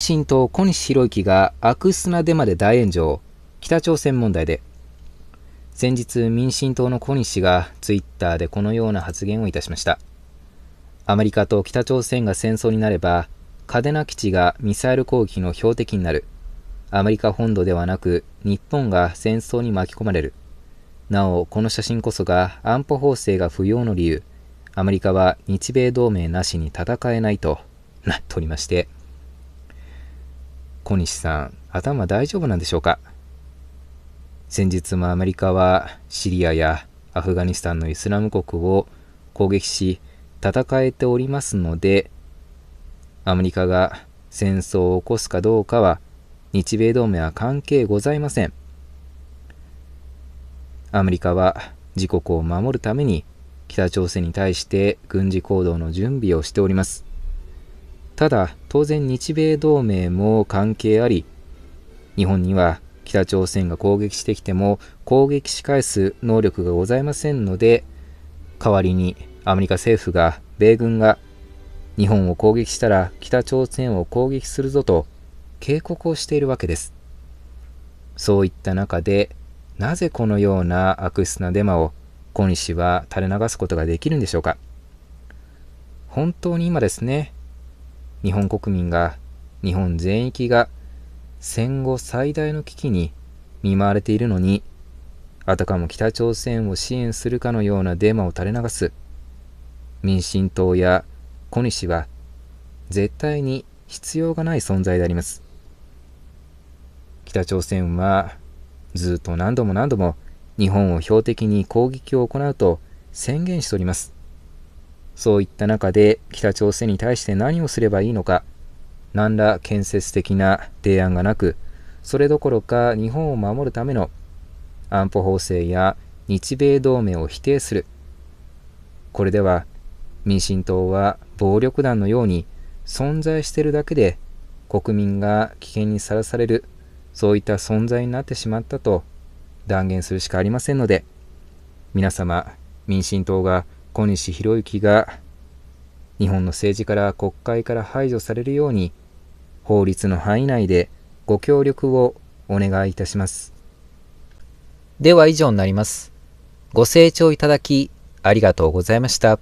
新党小西博之が悪質なデマで大炎上北朝鮮問題で先日民進党の小西氏がツイッターでこのような発言をいたしましたアメリカと北朝鮮が戦争になれば嘉手納基地がミサイル攻撃の標的になるアメリカ本土ではなく日本が戦争に巻き込まれるなおこの写真こそが安保法制が不要の理由アメリカは日米同盟なしに戦えないとなっておりまして小西さん、頭大丈夫なんでしょうか先日もアメリカはシリアやアフガニスタンのイスラム国を攻撃し戦えておりますのでアメリカが戦争を起こすかどうかは日米同盟は関係ございませんアメリカは自国を守るために北朝鮮に対して軍事行動の準備をしておりますただ当然日米同盟も関係あり日本には北朝鮮が攻撃してきても攻撃し返す能力がございませんので代わりにアメリカ政府が米軍が日本を攻撃したら北朝鮮を攻撃するぞと警告をしているわけですそういった中でなぜこのような悪質なデマを小西は垂れ流すことができるんでしょうか本当に今ですね日本国民が、日本全域が戦後最大の危機に見舞われているのに、あたかも北朝鮮を支援するかのようなデマを垂れ流す民進党や小西は絶対に必要がない存在であります。北朝鮮はずっと何度も何度も日本を標的に攻撃を行うと宣言しております。そういった中で北朝鮮に対して何をすればいいのか、何ら建設的な提案がなく、それどころか日本を守るための安保法制や日米同盟を否定する。これでは民進党は暴力団のように存在しているだけで国民が危険にさらされる、そういった存在になってしまったと断言するしかありませんので、皆様、民進党が小西博之が日本の政治から国会から排除されるように法律の範囲内でご協力をお願いいたします。では以上になります。ご清聴いただきありがとうございました。